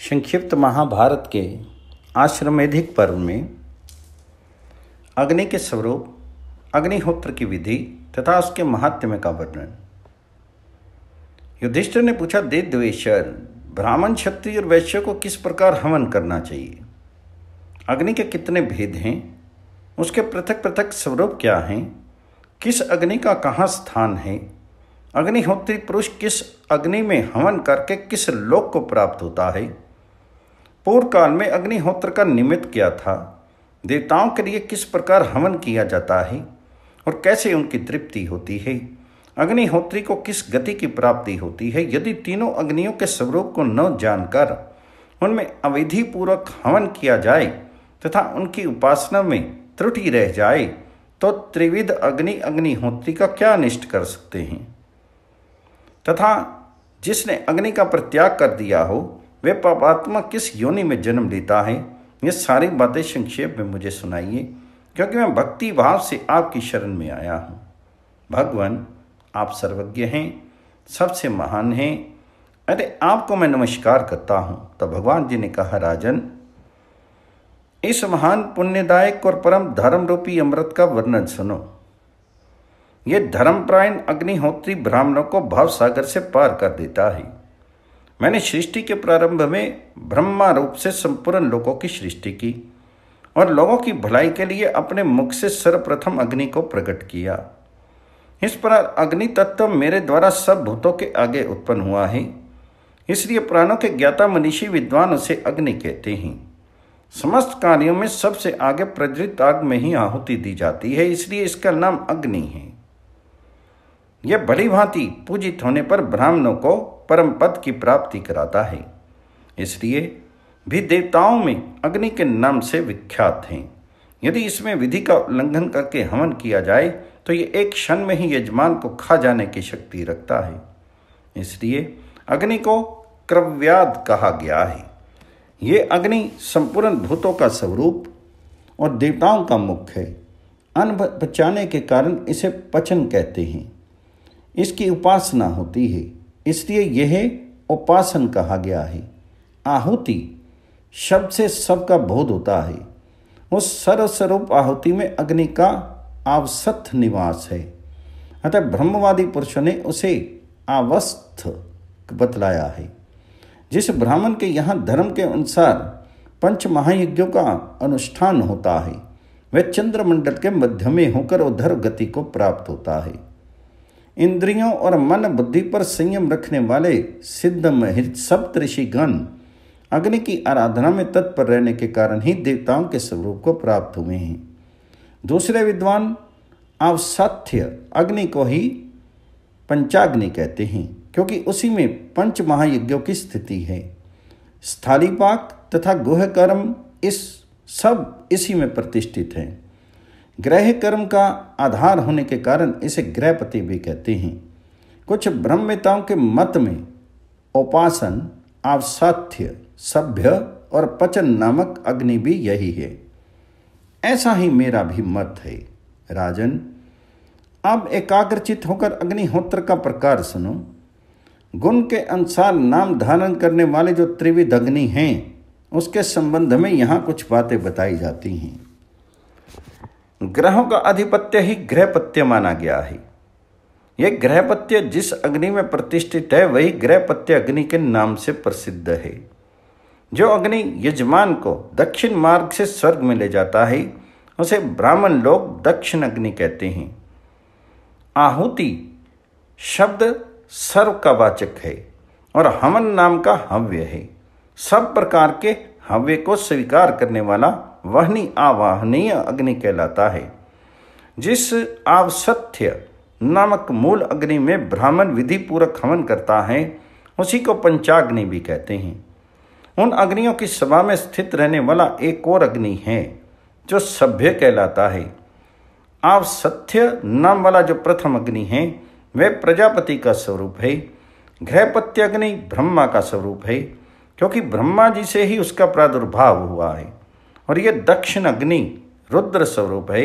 संक्षिप्त महाभारत के आश्रमेधिक पर्व में अग्नि के स्वरूप अग्निहोत्र की विधि तथा उसके महात्म्य का वर्णन युधिष्ठिर ने पूछा दे द्वेश्वर ब्राह्मण क्षत्रिय और वैश्य को किस प्रकार हवन करना चाहिए अग्नि के कितने भेद हैं उसके पृथक पृथक स्वरूप क्या हैं किस अग्नि का कहाँ स्थान है अग्निहोत्री पुरुष किस अग्नि में हवन करके किस लोक को प्राप्त होता है पूर्व काल में अग्निहोत्र का निमित्त क्या था देवताओं के लिए किस प्रकार हवन किया जाता है और कैसे उनकी तृप्ति होती है अग्निहोत्री को किस गति की प्राप्ति होती है यदि तीनों अग्नियों के स्वरूप को न जानकर उनमें अविधि पूर्वक हवन किया जाए तथा उनकी उपासना में त्रुटि रह जाए तो त्रिविध अग्नि अग्निहोत्री का क्या अनिष्ट कर सकते हैं तथा जिसने अग्नि का प्रत्याग कर दिया हो वे पापात्मा किस योनि में जन्म लेता है ये सारी बातें संक्षेप में मुझे सुनाइए क्योंकि मैं भक्ति भाव से आपकी शरण में आया हूँ भगवान आप सर्वज्ञ हैं सबसे महान हैं अरे आपको मैं नमस्कार करता हूँ तो भगवान जी ने कहा राजन इस महान पुण्यदायक और परम धर्म रूपी अमृत का वर्णन सुनो ये धर्मप्रायण अग्निहोत्री ब्राह्मणों को भाव सागर से पार कर देता है मैंने सृष्टि के प्रारंभ में ब्रह्मा रूप से संपूर्ण लोगों की सृष्टि की और लोगों की भलाई के लिए अपने मुख से सर्वप्रथम अग्नि को प्रकट किया इस प्रकार अग्नि तत्व मेरे द्वारा सब भूतों के आगे उत्पन्न हुआ है इसलिए प्राणों के ज्ञाता मनीषी विद्वान उसे अग्नि कहते हैं समस्त कार्यों में सबसे आगे प्रज्वलित आग में ही आहुति दी जाती है इसलिए इसका नाम अग्नि है यह भली भांति पूजित होने पर ब्राह्मणों को परम पद की प्राप्ति कराता है इसलिए भी देवताओं में अग्नि के नाम से विख्यात हैं यदि इसमें विधि का उल्लंघन करके हवन किया जाए तो ये एक क्षण में ही यजमान को खा जाने की शक्ति रखता है इसलिए अग्नि को क्रव्याद कहा गया है ये अग्नि संपूर्ण भूतों का स्वरूप और देवताओं का मुख है अन्न बचाने के कारण इसे पचन कहते हैं इसकी उपासना होती है इसलिए यह उपासन कहा गया है आहुति शब्द से सबका बोध होता है उस सर्वस्वरूप आहुति में अग्नि का आवसथ निवास है अतः ब्रह्मवादी पुरुषों ने उसे आवस्थ बतलाया है जिस ब्राह्मण के यहाँ धर्म के अनुसार पंच महायज्ञों का अनुष्ठान होता है वह चंद्रमंडल के मध्य में होकर उधर गति को प्राप्त होता है इंद्रियों और मन बुद्धि पर संयम रखने वाले सिद्ध महित गण अग्नि की आराधना में तत्पर रहने के कारण ही देवताओं के स्वरूप को प्राप्त हुए हैं दूसरे विद्वान अवसाथ्य अग्नि को ही पंचाग्नि कहते हैं क्योंकि उसी में पंच महायज्ञों की स्थिति है स्थालीपाक तथा गुह कर्म इस सब इसी में प्रतिष्ठित हैं ग्रह कर्म का आधार होने के कारण इसे ग्रहपति भी कहते हैं कुछ ब्रह्मताओं के मत में उपासन अवसाथ्य सभ्य और पचन नामक अग्नि भी यही है ऐसा ही मेरा भी मत है राजन अब एकाग्रचित होकर अग्निहोत्र का प्रकार सुनो गुण के अनुसार नाम धारण करने वाले जो त्रिविध अग्नि हैं उसके संबंध में यहाँ कुछ बातें बताई जाती हैं ग्रहों का आधिपत्य ही ग्रहपत्य माना गया है यह ग्रहपत्य जिस अग्नि में प्रतिष्ठित है वही ग्रहपत्य अग्नि के नाम से प्रसिद्ध है जो अग्नि यजमान को दक्षिण मार्ग से स्वर्ग में ले जाता है उसे ब्राह्मण लोग दक्षिण अग्नि कहते हैं आहुति शब्द सर्व का वाचक है और हवन नाम का हव्य है सब प्रकार के हव्य को स्वीकार करने वाला वहनी आवाहनीय अग्नि कहलाता है जिस आवसत्य नामक मूल अग्नि में ब्राह्मण विधि पूर्वक हवन करता है उसी को पंचाग्नि भी कहते हैं उन अग्नियों की सभा में स्थित रहने वाला एक और अग्नि है जो सभ्य कहलाता है आप सत्य नाम वाला जो प्रथम अग्नि है वह प्रजापति का स्वरूप है गृहपत्य अग्नि ब्रह्मा का स्वरूप है क्योंकि ब्रह्मा जी से ही उसका प्रादुर्भाव हुआ है और ये दक्षिण अग्नि रुद्र स्वरूप है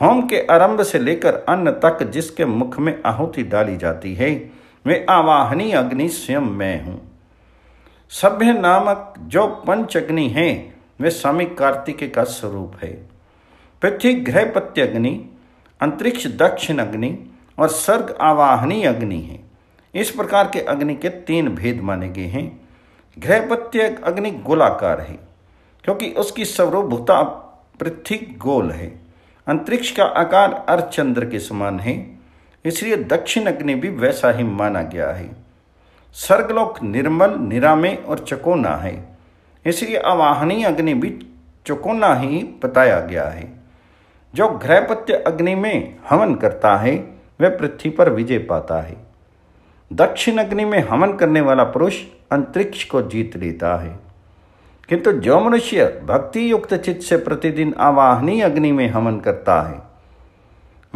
होम के आरंभ से लेकर अन्न तक जिसके मुख में आहुति डाली जाती है वे आवाहनी अग्नि स्वयं मैं हूँ सभ्य नामक जो पंच अग्नि है वे स्वामी कार्तिक का स्वरूप है पृथ्वी गृहपत्य अग्नि अंतरिक्ष दक्षिण अग्नि और सर्ग आवाहनी अग्नि है इस प्रकार के अग्नि के तीन भेद माने गए हैं गृहपत्य अग्नि गोलाकार है क्योंकि उसकी सर्वभूता पृथ्वी गोल है अंतरिक्ष का आकार अर्धचंद्र के समान है इसलिए दक्षिण अग्नि भी वैसा ही माना गया है सर्गलोक निर्मल निरामे और चकोना है इसलिए अवाहनीय अग्नि भी चकोना ही बताया गया है जो ग्रहपत्य अग्नि में हवन करता है वह पृथ्वी पर विजय पाता है दक्षिण अग्नि में हवन करने वाला पुरुष अंतरिक्ष को जीत लेता है किंतु जो मनुष्य भक्ति युक्त चित्त से प्रतिदिन आवाहनी अग्नि में हमन करता है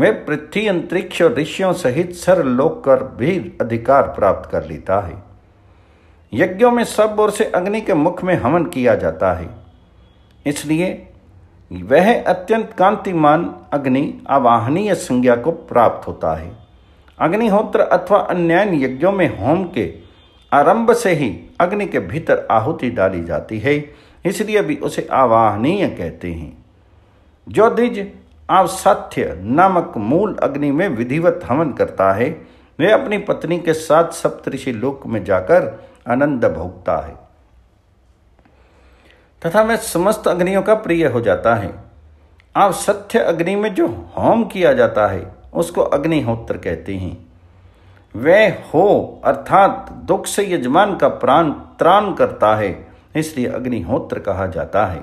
वे पृथ्वी अंतरिक्ष और ऋषियों सहित सर्वलोक कर भी अधिकार प्राप्त कर लेता है यज्ञों में सब ओर से अग्नि के मुख में हमन किया जाता है इसलिए वह अत्यंत कांतिमान अग्नि आवाहनीय संज्ञा को प्राप्त होता है अग्निहोत्र अथवा अन्य यज्ञों में होम के आरंभ से ही अग्नि के भीतर आहुति डाली जाती है इसलिए भी उसे आवाहनीय कहते हैं द्विज अवसत्य नामक मूल अग्नि में विधिवत हवन करता है वह अपनी पत्नी के साथ सप्तऋषि लोक में जाकर आनंद भोगता है तथा वह समस्त अग्नियों का प्रिय हो जाता है अवसत्य अग्नि में जो होम किया जाता है उसको अग्निहोत्र कहते हैं वह हो अर्थात दुख से यजमान का प्राण त्राण करता है इसलिए अग्निहोत्र कहा जाता है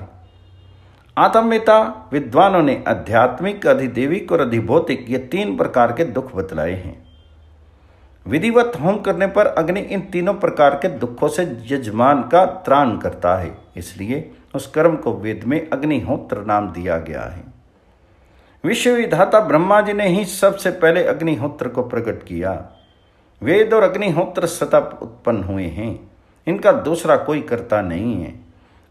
आत्मविता विद्वानों ने आध्यात्मिक अधिदेविक और अधिभौतिक ये तीन प्रकार के दुख बतलाए हैं विधिवत होम करने पर अग्नि इन तीनों प्रकार के दुखों से यजमान का त्राण करता है इसलिए उस कर्म को वेद में अग्निहोत्र नाम दिया गया है विश्वविधाता ब्रह्मा जी ने ही सबसे पहले अग्निहोत्र को प्रकट किया वेद और अग्निहोत्र सतप उत्पन्न हुए हैं इनका दूसरा कोई कर्ता नहीं है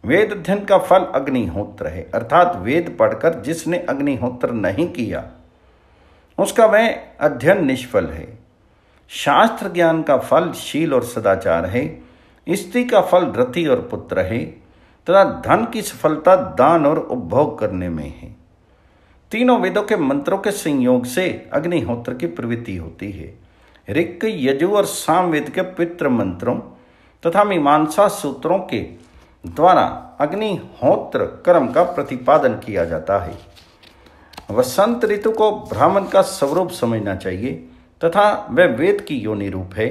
वेद अध्ययन का फल अग्निहोत्र है अर्थात वेद पढ़कर जिसने अग्निहोत्र नहीं किया उसका वह अध्ययन निष्फल है शास्त्र ज्ञान का फल शील और सदाचार है स्त्री का फल रति और पुत्र है तथा धन की सफलता दान और उपभोग करने में है तीनों वेदों के मंत्रों के संयोग से अग्निहोत्र की प्रवृत्ति होती है ऋक् यजु और सामवेद के पितृ मंत्रों तथा मीमांसा सूत्रों के द्वारा अग्निहोत्र कर्म का प्रतिपादन किया जाता है वसंत ऋतु को ब्राह्मण का स्वरूप समझना चाहिए तथा वह वेद की योनि रूप है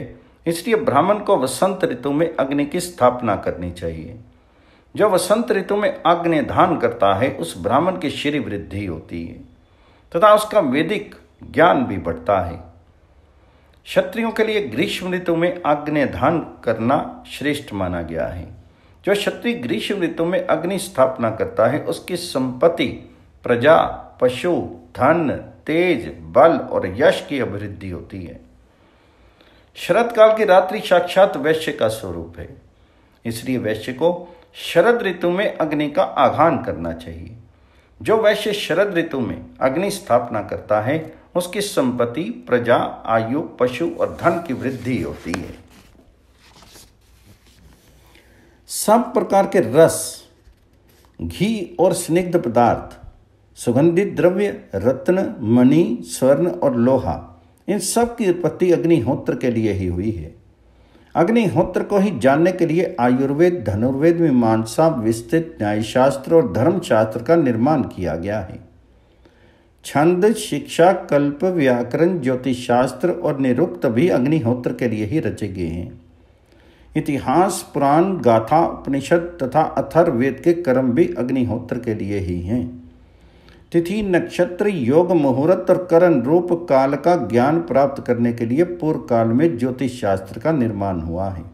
इसलिए ब्राह्मण को वसंत ऋतु में अग्नि की स्थापना करनी चाहिए जो वसंत ऋतु में अग्नि धान करता है उस ब्राह्मण की श्री वृद्धि होती है तथा उसका वैदिक ज्ञान भी बढ़ता है क्षत्रियों के लिए ग्रीष्म ऋतु में अग्नि धान करना श्रेष्ठ माना गया है जो क्षत्रिय ग्रीष्म ऋतु में अग्नि स्थापना करता है उसकी संपत्ति प्रजा पशु धन तेज बल और यश की अभिवृद्धि होती है शरद काल की रात्रि साक्षात वैश्य का स्वरूप है इसलिए वैश्य को शरद ऋतु में अग्नि का आह्वान करना चाहिए जो वैश्य शरद ऋतु में अग्नि स्थापना करता है उसकी संपत्ति प्रजा आयु पशु और धन की वृद्धि होती है सब प्रकार के रस घी और स्निग्ध पदार्थ सुगंधित द्रव्य रत्न मणि स्वर्ण और लोहा इन सब की उत्पत्ति अग्निहोत्र के लिए ही हुई है अग्निहोत्र को ही जानने के लिए आयुर्वेद धनुर्वेद मीमांसा विस्तृत न्यायशास्त्र और धर्मशास्त्र का निर्माण किया गया है छंद शिक्षा कल्प व्याकरण ज्योतिष शास्त्र और निरुक्त भी अग्निहोत्र के लिए ही रचे गए हैं इतिहास पुराण गाथा उपनिषद तथा अथर्वेद के कर्म भी अग्निहोत्र के लिए ही हैं तिथि नक्षत्र योग मुहूर्त और करण रूप काल का ज्ञान प्राप्त करने के लिए पूर्व काल में ज्योतिष शास्त्र का निर्माण हुआ है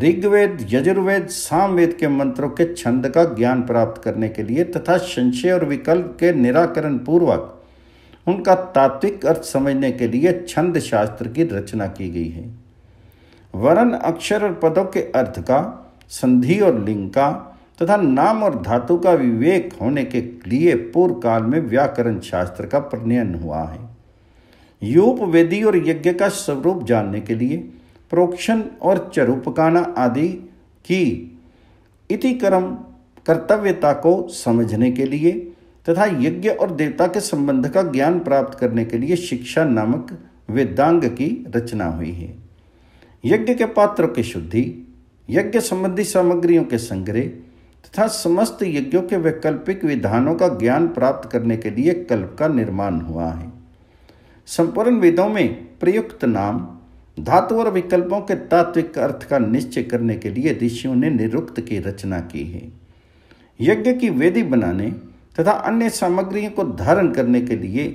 ऋग्वेद यजुर्वेद सामवेद के मंत्रों के छंद का ज्ञान प्राप्त करने के लिए तथा संशय और विकल्प के निराकरण पूर्वक उनका तात्विक अर्थ समझने के लिए छंद शास्त्र की रचना की गई है वर्ण अक्षर और पदों के अर्थ का संधि और लिंग का तथा नाम और धातु का विवेक होने के लिए पूर्व काल में व्याकरण शास्त्र का प्रणयन हुआ है यूप वेदी और यज्ञ का स्वरूप जानने के लिए प्रोक्षण और चरुपकाना आदि की इति कर्म कर्तव्यता को समझने के लिए तथा यज्ञ और देवता के संबंध का ज्ञान प्राप्त करने के लिए शिक्षा नामक वेदांग की रचना हुई है यज्ञ के पात्रों की शुद्धि यज्ञ संबंधी सामग्रियों के संग्रह तथा समस्त यज्ञों के वैकल्पिक विधानों का ज्ञान प्राप्त करने के लिए कल्प का निर्माण हुआ है संपूर्ण वेदों में प्रयुक्त नाम धातु और विकल्पों के तात्विक अर्थ का निश्चय करने के लिए ऋषियों ने निरुक्त की रचना की है यज्ञ की वेदी बनाने तथा अन्य सामग्रियों को धारण करने के लिए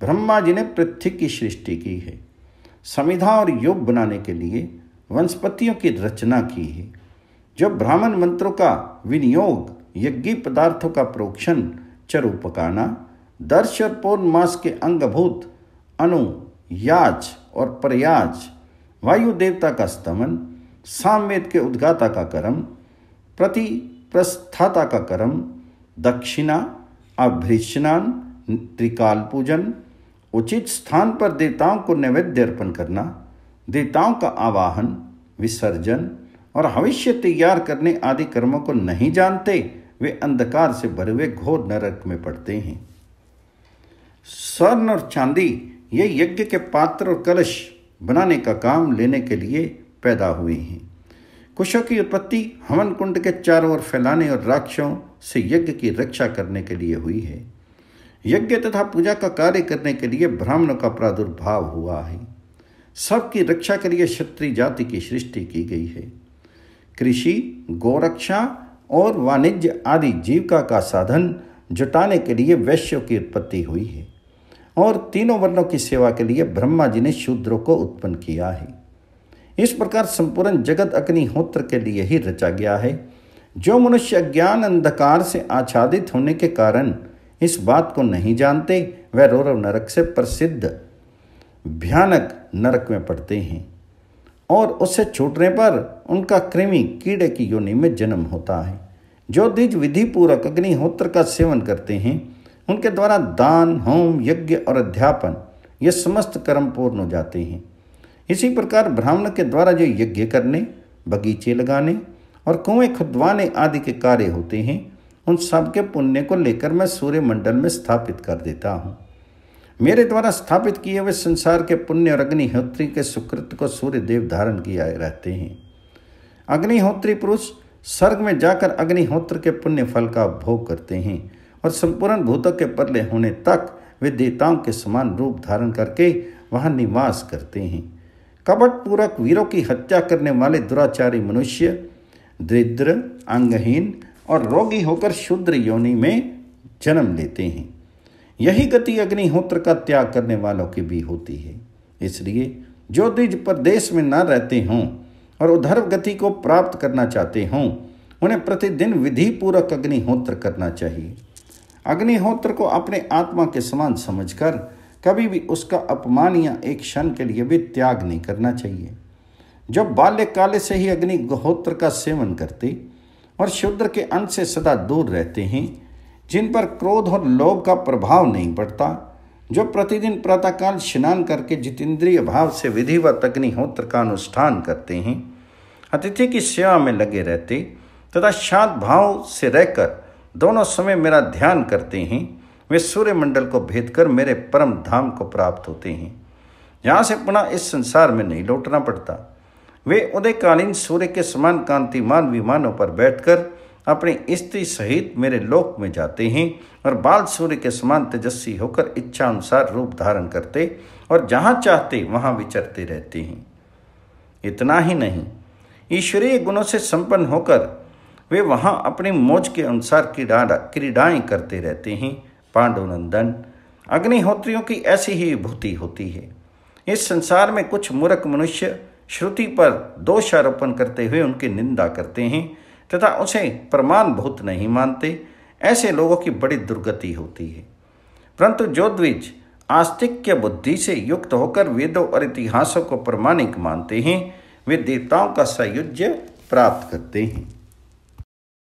ब्रह्मा जी ने पृथ्वी की सृष्टि की है संविधा और योग बनाने के लिए वनस्पतियों की रचना की है जो ब्राह्मण मंत्रों का विनियोग यज्ञी पदार्थों का प्रोक्षण चरु पकाना दर्श और पूर्ण मास के अंगभूत अनु याच और प्रयाज वायु देवता का स्तमन सामवेद के उद्गाता का कर्म प्रति प्रस्थाता का कर्म दक्षिणा अभ्रिशनान त्रिकाल पूजन उचित स्थान पर देवताओं को नैवेद्य अर्पण करना देवताओं का आवाहन विसर्जन और भविष्य तैयार करने आदि कर्मों को नहीं जानते वे अंधकार से भरे हुए घोर नरक में पड़ते हैं स्वर्ण और चांदी ये यज्ञ के पात्र और कलश बनाने का काम लेने के लिए पैदा हुई हैं कुशों की उत्पत्ति हवन कुंड के चारों ओर फैलाने और राक्षसों से यज्ञ की रक्षा करने के लिए हुई है यज्ञ तथा पूजा का कार्य करने के लिए ब्राह्मणों का प्रादुर्भाव हुआ है सबकी रक्षा के लिए क्षत्रिय जाति की सृष्टि की गई है कृषि गोरक्षा और वाणिज्य आदि जीविका का साधन जुटाने के लिए वैश्यों की उत्पत्ति हुई है और तीनों वर्णों की सेवा के लिए ब्रह्मा जी ने शूद्रों को उत्पन्न किया है इस प्रकार संपूर्ण जगत अग्निहोत्र के लिए ही रचा गया है जो मनुष्य ज्ञान अंधकार से आच्छादित होने के कारण इस बात को नहीं जानते वह रौरव नरक से प्रसिद्ध भयानक नरक में पड़ते हैं और उससे छूटने पर उनका कृमि कीड़े की योनि में जन्म होता है जो द्विज विधि पूर्वक अग्निहोत्र का सेवन करते हैं उनके द्वारा दान होम यज्ञ और अध्यापन ये समस्त कर्म पूर्ण हो जाते हैं इसी प्रकार ब्राह्मण के द्वारा जो यज्ञ करने बगीचे लगाने और कुएं खुदवाने आदि के कार्य होते हैं उन सब के पुण्य को लेकर मैं सूर्य मंडल में स्थापित कर देता हूँ मेरे द्वारा स्थापित किए हुए संसार के पुण्य और अग्निहोत्री के सुकृत को सूर्य देव धारण किया रहते हैं अग्निहोत्री पुरुष स्वर्ग में जाकर अग्निहोत्र के पुण्य फल का भोग करते हैं और संपूर्ण भूतों के परले होने तक वे देवताओं के समान रूप धारण करके वहाँ निवास करते हैं कपट पूर्वक वीरों की हत्या करने वाले दुराचारी मनुष्य दरिद्र अंगहीन और रोगी होकर शुद्र योनि में जन्म लेते हैं यही गति अग्निहोत्र का त्याग करने वालों की भी होती है इसलिए जो द्विज प्रदेश में न रहते हों और उधर्व गति को प्राप्त करना चाहते हों उन्हें प्रतिदिन विधि पूर्वक अग्निहोत्र करना चाहिए अग्निहोत्र को अपने आत्मा के समान समझकर कभी भी उसका अपमान या एक क्षण के लिए भी त्याग नहीं करना चाहिए जब बाल्यकाल से ही अग्निहोत्र का सेवन करते और शूद्र के अंत से सदा दूर रहते हैं जिन पर क्रोध और लोभ का प्रभाव नहीं पड़ता जो प्रतिदिन प्रातःकाल स्नान करके जितेंद्रिय भाव से विधिवत अग्निहोत्र का अनुष्ठान करते हैं अतिथि की सेवा में लगे रहते तथा शांत भाव से रहकर दोनों समय मेरा ध्यान करते हैं वे सूर्यमंडल को भेद कर मेरे परम धाम को प्राप्त होते हैं यहाँ से पुनः इस संसार में नहीं लौटना पड़ता वे उदयकालीन सूर्य के समान कांतिमान विमानों पर बैठकर अपनी स्त्री सहित मेरे लोक में जाते हैं और बाल सूर्य के समान तेजस्वी होकर इच्छा अनुसार रूप धारण करते और जहाँ चाहते वहाँ विचरते रहते हैं इतना ही नहीं ईश्वरीय गुणों से संपन्न होकर वे वहाँ अपने मौज के अनुसार क्रीड़ा क्रीड़ाएँ करते रहते हैं पांडुनंदन अग्निहोत्रियों की ऐसी ही विभूति होती है इस संसार में कुछ मूर्ख मनुष्य श्रुति पर दोषारोपण करते हुए उनकी निंदा करते हैं तथा उसे प्रमाण भूत नहीं मानते ऐसे लोगों की बड़ी दुर्गति होती है परंतु जो द्विज आस्तिक्य बुद्धि से युक्त होकर वेदों और इतिहासों को प्रमाणिक मानते हैं वे देवताओं का सयुज्य प्राप्त करते हैं